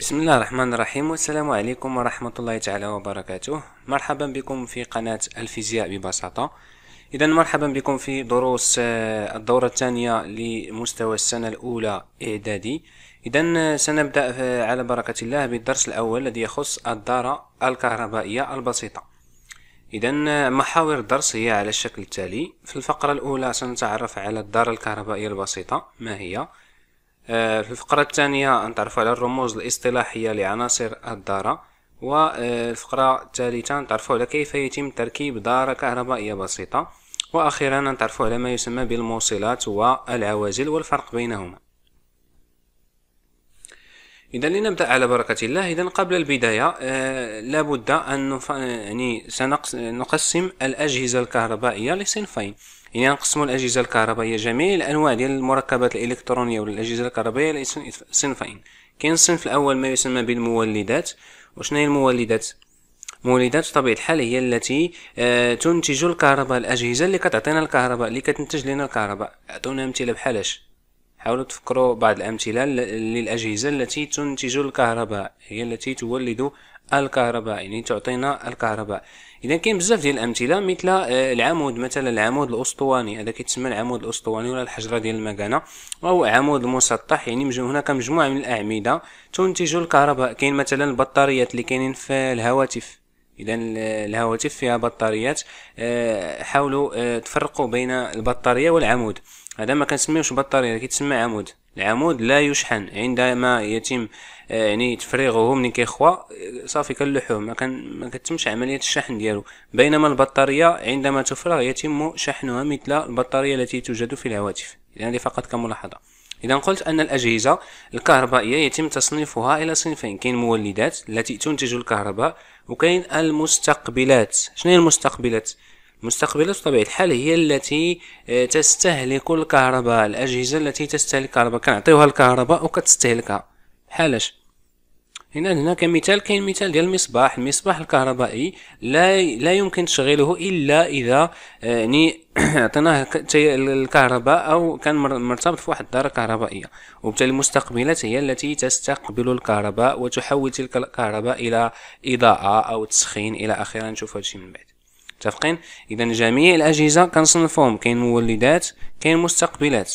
بسم الله الرحمن الرحيم والسلام عليكم ورحمة الله تعالى وبركاته مرحبا بكم في قناة الفيزياء ببساطة إذا مرحبا بكم في دروس الدورة الثانية لمستوى السنة الأولى إعدادي إذا سنبدأ على بركة الله بالدرس الأول الذي يخص الدارة الكهربائية البسيطة إذا محاور الدرس هي على الشكل التالي في الفقرة الأولى سنتعرف على الدارة الكهربائية البسيطة ما هي في آه، الفقرة الثانية نتعرف على الرموز الاصطلاحية لعناصر الدارة والفقرة آه، الثالثة نتعرف على كيف يتم تركيب دارة كهربائية بسيطة وأخيرا نتعرف على ما يسمى بالموصلات والعوازل والفرق بينهما إذا لنبدأ على بركة الله إذا قبل البداية آه لابد أن نف... يعني سنقسم الأجهزة الكهربائية لصنفين يعني نقسموا الأجهزة الكهربائية جميع الأنواع ديال المركبات الإلكترونية ولا الأجهزة الكهربائية لصنفين كاين الصنف الأول ما يسمى بالمولدات وشنو هي المولدات مولدات بطبيعة الحال هي التي آه، تنتج الكهرباء الأجهزة اللي كتعطينا الكهرباء اللي كتنتج لنا الكهرباء أعطونا أمثلة بحالاش حاولوا تفكروا بعض الأمثلة للأجهزة التي تنتج الكهرباء هي التي تولد الكهرباء يعني تعطينا الكهرباء اذا كاين بزاف ديال الامثله مثل آه، العمود مثلا العمود الاسطواني هذا كيتسمى العمود الاسطواني ولا الحجره ديال المكانه وهو عمود مسطح يعني هناك مجموعه من الاعمده تنتج الكهرباء كاين مثلا البطاريات اللي كاينين في الهواتف اذا الهواتف فيها بطاريات آه، حاولوا آه، تفرقوا بين البطاريه والعمود هذا ما كنسميوش بطاريه كيتسمى عمود العمود لا يشحن عندما يتم آه، يعني تفريغه من كيخوا صافي كنلوحوه ما كان ما كتمش عمليه الشحن ديالو بينما البطاريه عندما تفرغ يتم شحنها مثل البطاريه التي توجد في الهواتف اذا هذه فقط كملاحظه اذا قلت ان الاجهزه الكهربائيه يتم تصنيفها الى صنفين كاين مولدات التي تنتج الكهرباء وكاين المستقبلات شنو هي المستقبلات مستقبلة بطبيعة الحال هي التي آه، تستهلك الكهرباء الأجهزة التي تستهلك الكهرباء كنعطيوها الكهرباء وكتستهلكها بحالاش هنا هنا كمثال كاين مثال ديال المصباح المصباح الكهربائي لا لا يمكن تشغيله الا اذا يعني عطيناه الكهرباء او كان مرتبط في واحد الداره كهربائيه وبالتالي المستقبلات هي التي تستقبل الكهرباء وتحول تلك الكهرباء الى اضاءه او تسخين الى اخره نشوف هادشي من بعد متفقين اذا جميع الاجهزه كنصنفهم كاين مولدات كاين مستقبلات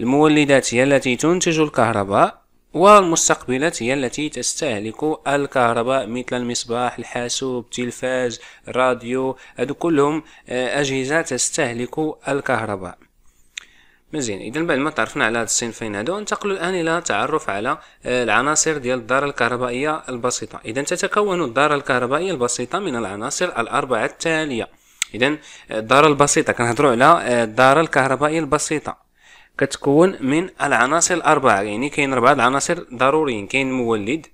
المولدات هي التي تنتج الكهرباء والمستقبلات هي التي تستهلك الكهرباء مثل المصباح الحاسوب التلفاز الراديو هادو كلهم آه، اجهزه تستهلك الكهرباء مزيان اذا بعد ما تعرفنا على هاد الصنفين هادو ننتقل الان الى تعرف على آه، العناصر ديال الدارة الكهربائية البسيطة اذا تتكون الدارة الكهربائية البسيطة من العناصر الاربعة التالية اذا الدارة البسيطة كنهضروا على آه، الدارة الكهربائية البسيطة كتكون من العناصر الاربعة يعني كاين اربعة العناصر ضروريين كاين مولد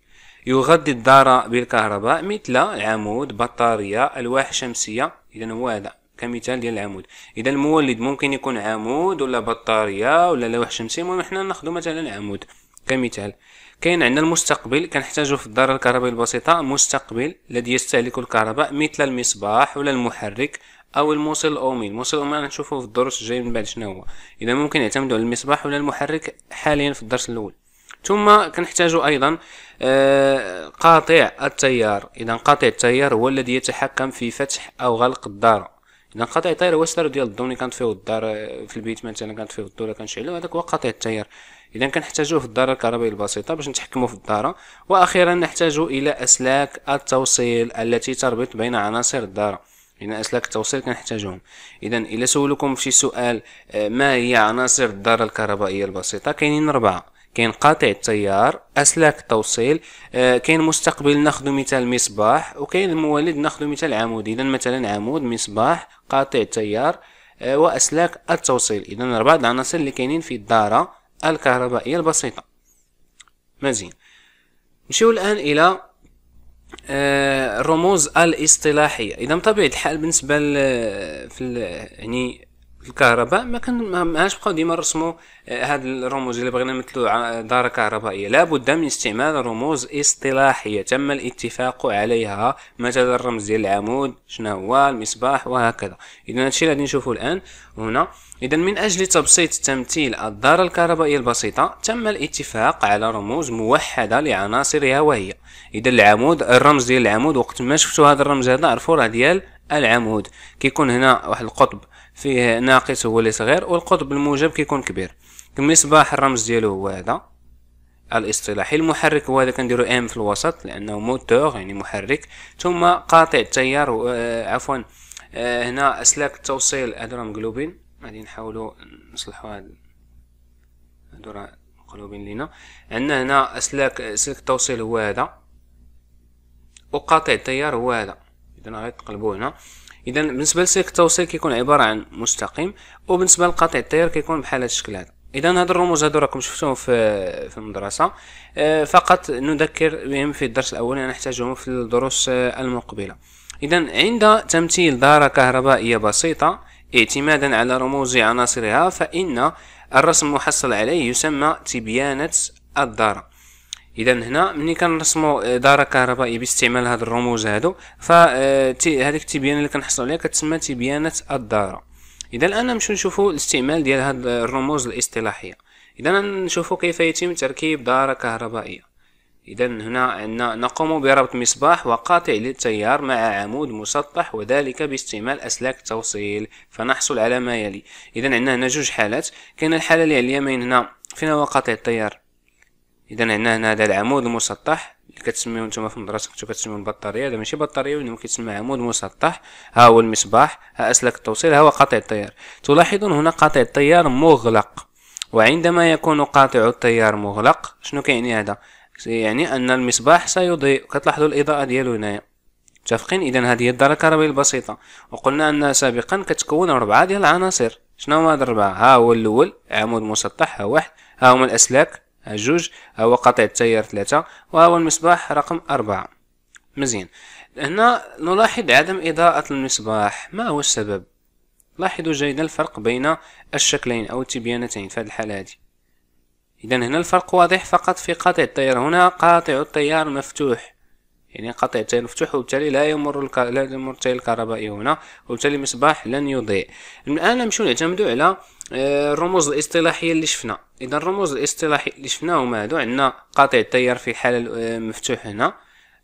يغذي الدارة بالكهرباء مثل العمود بطارية ألواح شمسية إذا هو هذا كمثال ديال العمود اذا المولد ممكن يكون عمود ولا بطاريه ولا لوح شمسي المهم حنا ناخذ مثلا عمود كمثال كاين عندنا المستقبل كنحتاجو في الدارة الكهربائية البسيطة مستقبل الذي يستهلك الكهرباء مثل المصباح ولا المحرك او الموصل الاومي الموصل الاومي غنشوفو في الدروس الجاي من بعد شنو هو اذا ممكن يعتمدوا على المصباح ولا المحرك حاليا في الدرس الاول ثم كنحتاجو ايضا آه، قاطع التيار اذا قاطع التيار هو الذي يتحكم في فتح او غلق الدارة اذا قطع التاير هو السيناريو ديال الضو كانت كنطفيو الدار في البيت مثلا كنطفيو الضو ولا كنشعلو هذاك هو قطع التاير اذا كنحتاجوه في الدارة الكهربائية البسيطة باش نتحكمو في الدارة واخيرا نحتاج الى اسلاك التوصيل التي تربط بين عناصر الدارة اذا اسلاك التوصيل كنحتاجهم اذا الا سولكم شي سؤال ما هي عناصر الدارة الكهربائية البسيطة كاينين اربعة كاين قاطع التيار اسلاك التوصيل آه، كاين مستقبل ناخذ مثال مصباح وكاين المولد ناخذ مثال عمود اذا مثلا عمود مصباح قاطع التيار آه، واسلاك التوصيل اذا اربع العناصر اللي كاينين في الداره الكهربائيه البسيطه مزيان نمشيو الان الى الرموز آه، الاصطلاحيه اذا بطبيعه الحال بالنسبه في يعني الكهرباء ما كان ما هاش بقاو ديما نرسموا آه، هاد الرموز اللي بغينا نمثلوا دار كهربائيه لابد من استعمال رموز اصطلاحيه تم الاتفاق عليها مثلا الرمز ديال العمود شنو هو المصباح وهكذا اذا هادشي اللي غادي نشوفوا الان هنا اذا من اجل تبسيط تمثيل الدار الكهربائيه البسيطه تم الاتفاق على رموز موحده لعناصرها وهي اذا العمود الرمز ديال العمود وقت ما شفتوا هذا الرمز هذا عرفوا راه ديال العمود كيكون هنا واحد القطب فيه ناقص هو اللي صغير والقطب الموجب كيكون كبير المصباح الرمز ديالو هو هذا الاصطلاحي المحرك هو هذا كنديرو ام في الوسط لانه موتور يعني محرك ثم قاطع التيار آه، عفوا آه، هنا اسلاك التوصيل هادو راه مقلوبين غادي نحاولو نصلحو هاد هادو راه مقلوبين لينا عندنا هنا اسلاك سلك التوصيل هو هذا وقاطع التيار هو هذا اذا غير تقلبو هنا اذا بالنسبه لسيك التوصيل كيكون عباره عن مستقيم وبالنسبه لقطع التيار كيكون بحال هذا الشكل هذا اذا هاد الرموز هادو راكم شفتوهم في في المدرسه آه، فقط نذكر بهم في الدرس الاول انا نحتاجهم في الدروس آه، المقبله اذا عند تمثيل دارة كهربائية بسيطة اعتمادا على رموز عناصرها فإن الرسم المحصل عليه يسمى تبيانة الدارة اذا هنا ملي كنرسموا آه، داره كهربائيه باستعمال هاد الرموز هادو فهذيك آه، التبيانه اللي كنحصلوا عليها كتسمى تبيانه الداره اذا الان نمشيو نشوفوا الاستعمال ديال هاد الرموز الاصطلاحيه اذا نشوفوا كيف يتم تركيب داره كهربائيه إذا هنا عندنا نقوم بربط مصباح وقاطع للتيار مع عمود مسطح وذلك باستعمال أسلاك التوصيل فنحصل على ما يلي إذا عندنا هنا جوج حالات كاين الحالة اللي على اليمين هنا فينا هو قاطع التيار اذا هنا هنا هذا العمود المسطح اللي كتسميوه نتوما في مدرستك كنتو كتسميوه البطاريه هذا ماشي بطاريه وانما كيتسمى عمود مسطح ها هو المصباح ها اسلاك التوصيل ها هو قاطع التيار تلاحظون هنا قاطع التيار مغلق وعندما يكون قاطع التيار مغلق شنو كيعني هذا يعني ان المصباح سيضيء كتلاحظوا الاضاءه ديالو هنايا متفقين اذا هذه هي الداره الكهربائيه البسيطه وقلنا ان سابقا كتكون اربعه ديال العناصر شنو هما هاد الاربعه ها هو الاول عمود مسطح ها واحد ها هما الاسلاك جوج هو قطع التيار ثلاثة وهو المصباح رقم أربعة مزيان هنا نلاحظ عدم إضاءة المصباح ما هو السبب لاحظوا جيدا الفرق بين الشكلين أو التبيانتين في هذه الحالة هذه إذا هنا الفرق واضح فقط في قطع التيار هنا قاطع التيار مفتوح يعني قطع التيار مفتوح وبالتالي لا يمر الك... لا يمر التيار الكهربائي هنا وبالتالي المصباح لن يضيء الآن نمشيو نعتمدو على آه، الرموز الاصطلاحيه اللي شفنا اذا الرموز الاصطلاحيه اللي شفنا هما هادو عندنا قاطع التيار في الحاله آه، مفتوح هنا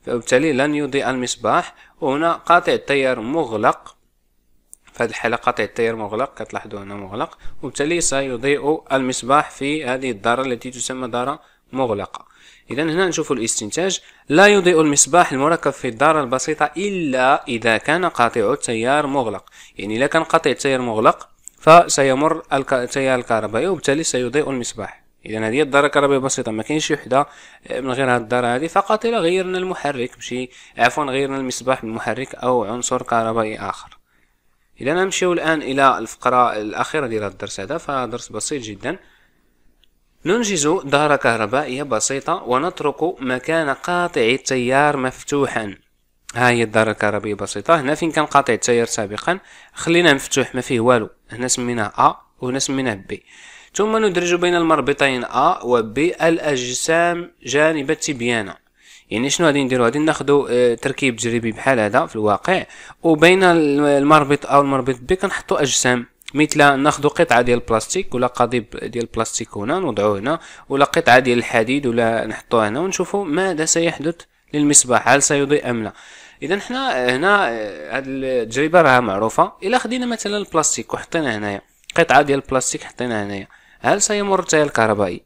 فبالتالي لن يضيء المصباح وهنا قاطع التيار مغلق في هذه الحالة قاطع التيار مغلق كتلاحظوا هنا مغلق وبالتالي سيضيء المصباح في هذه الدارة التي تسمى دارة مغلقة إذا هنا نشوف الاستنتاج لا يضيء المصباح المركب في الدارة البسيطة إلا إذا كان قاطع التيار مغلق يعني إذا كان قاطع التيار مغلق فسيمر التيار الكهربائي وبالتالي سيضيء المصباح اذا هذه الدارة الكهربائيه بسيطة ما كاينش وحدة آه، من غير هاد الدارة هذه فقط الا غيرنا المحرك ماشي عفوا غيرنا المصباح بالمحرك او عنصر كهربائي اخر اذا نمشيو الان الى الفقرة الاخيرة ديال هاد الدرس هذا فدرس بسيط جدا ننجز دارة كهربائية بسيطة ونترك مكان قاطع التيار مفتوحا ها هي الدارة الكهربية بسيطة هنا فين كان قاطع التاير سابقا خلينا مفتوح ما فيه والو هنا سميناه أ وهنا سميناه بي ثم ندرج بين المربطين أ و بي الأجسام جانب التبيانة يعني شنو غادي نديرو غادي ناخدو آه، تركيب تجريبي بحال هذا في الواقع وبين المربط و المربط بي كنحطو اجسام مثل ناخدو قطعه ديال البلاستيك ولا قضيب ديال البلاستيك هنا نوضعو هنا ولا قطعه ديال الحديد ولا نحطوها هنا ونشوفو ماذا سيحدث للمصباح هل سيضيء أم لا اذا حنا هنا هاد التجربه راها معروفه الا خدينا مثلا البلاستيك وحطينا هنايا قطعه ديال البلاستيك حطينا هنايا هل سيمر التيار الكهربائي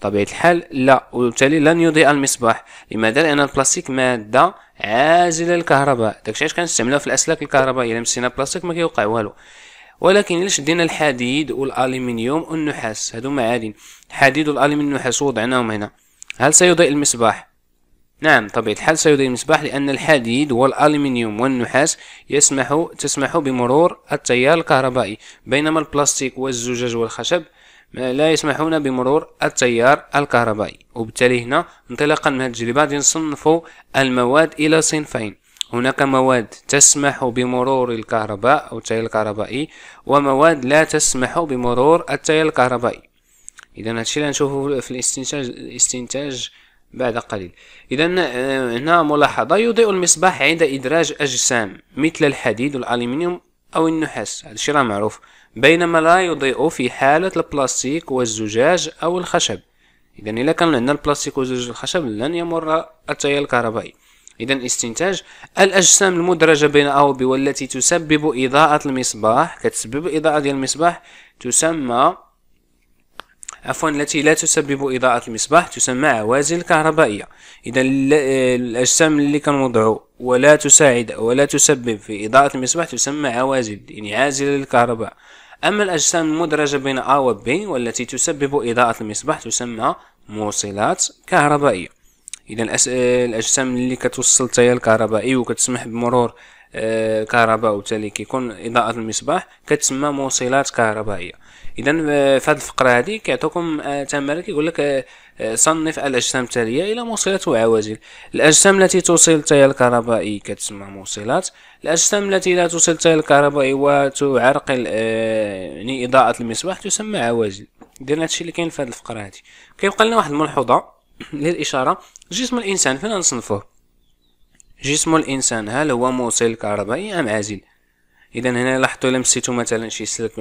طبيعة الحال لا وبالتالي لن يضيء المصباح لماذا لان البلاستيك ماده عازله للكهرباء داكشي علاش كنستعملوها في الاسلاك الكهربائيه الا مسينا بلاستيك ما كيوقع والو ولكن الا شدينا الحديد والالومنيوم والنحاس هادو معادن الحديد والالومنيوم والنحاس ووضعناهم هنا هل سيضيء المصباح نعم طبيعة الحال سيضيء المصباح لأن الحديد والألمنيوم والنحاس يسمح تسمح بمرور التيار الكهربائي بينما البلاستيك والزجاج والخشب لا يسمحون بمرور التيار الكهربائي وبالتالي هنا انطلاقا من هذه التجربة غادي المواد إلى صنفين هناك مواد تسمح بمرور الكهرباء أو التيار الكهربائي ومواد لا تسمح بمرور التيار الكهربائي إذا هادشي اللي نشوفه في الاستنتاج الاستنتاج بعد قليل إذا آه، هنا ملاحظة يضيء المصباح عند إدراج أجسام مثل الحديد والالومنيوم أو النحاس هذا الشيء راه معروف بينما لا يضيء في حالة البلاستيك والزجاج أو الخشب إذا إذا كان عندنا البلاستيك والزجاج والخشب لن يمر التيار الكهربائي إذا استنتاج الأجسام المدرجة بين ب والتي تسبب إضاءة المصباح كتسبب إضاءة ديال المصباح تسمى عفوا التي لا تسبب إضاءة المصباح تسمى عوازل كهربائية إذا الأجسام اللي كنوضعو ولا تساعد ولا تسبب في إضاءة المصباح تسمى عوازل يعني عازلة للكهرباء أما الأجسام المدرجة بين أ و ب والتي تسبب إضاءة المصباح تسمى موصلات كهربائية إذا الأجسام اللي كتوصل تيار الكهربائي وكتسمح بمرور الكهرباء آه، وبالتالي كيكون إضاءة المصباح كتسمى موصلات كهربائية اذا آه، في هذه الفقره هذه كيعطيكم آه، تمارين كيقول لك آه، صنف الاجسام التاليه الى موصلات وعواجل الاجسام التي توصل التيار الكهربائي كتسمى موصلات الاجسام التي لا توصل التيار الكهربائي وتعرق يعني اضاءه المصباح تسمى عوازل اذا هادشي اللي كاين في هذه الفقره هذه كيبقى لنا واحد الملحوظه للاشاره جسم الانسان فين نصنفوه جسم الانسان هل هو موصل كهربائي ام عازل اذا هنا لاحظتوا الا مسيتو مثلا شي سلك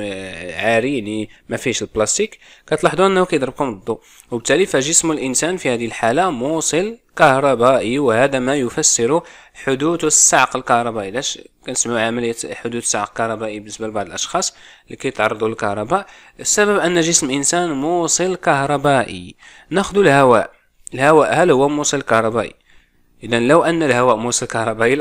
عاري يعني ما فيهش البلاستيك كتلاحظوا انه كيضربكم الضوء وبالتالي فجسم الانسان في هذه الحاله موصل كهربائي وهذا ما يفسر حدوث الصعق الكهربائي لاش كنسمعوا عمليه حدوث صعق كهربائي بالنسبه لبعض الاشخاص اللي كيتعرضوا للكهرباء السبب ان جسم الانسان موصل كهربائي ناخذ الهواء الهواء هل هو موصل كهربائي اذا لو ان الهواء موصل كهربائي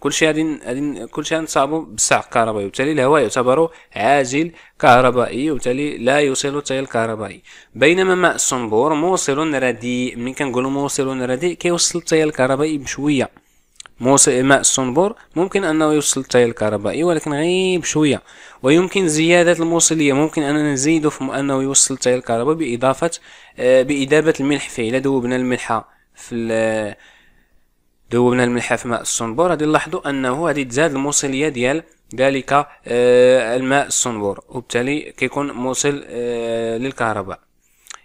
كل شيء غادي كل شيء نصابو بالساق كهربائي وبالتالي الهواء يعتبر عازل كهربائي وبالتالي لا يوصل التيار الكهربائي بينما ماء الصنبور موصل رديء ملي كنقولوا موصل رديء كيوصل التيار الكهربائي بشويه موصل ماء الصنبور ممكن انه يوصل التيار الكهربائي ولكن غير بشويه ويمكن زياده الموصليه ممكن اننا نزيدو في انه يوصل التيار الكهربائي باضافه آه، بادابه الملح فيه الا ذوبنا الملح في ذوبنا الملح في ماء الصنبور غادي نلاحظوا انه غادي تزاد الموصليه ديال ذلك آه، الماء الصنبور وبالتالي كيكون موصل آه، للكهرباء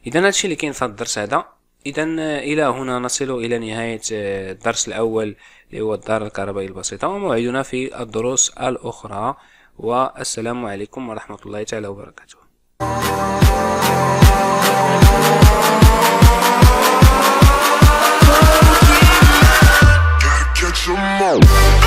اذا هادشي اللي كاين في الدرس هذا اذا آه، الى هنا نصل الى نهايه الدرس الاول اللي هو الدار الكهربائيه البسيطه وموعدنا في الدروس الاخرى والسلام عليكم ورحمه الله تعالى وبركاته Música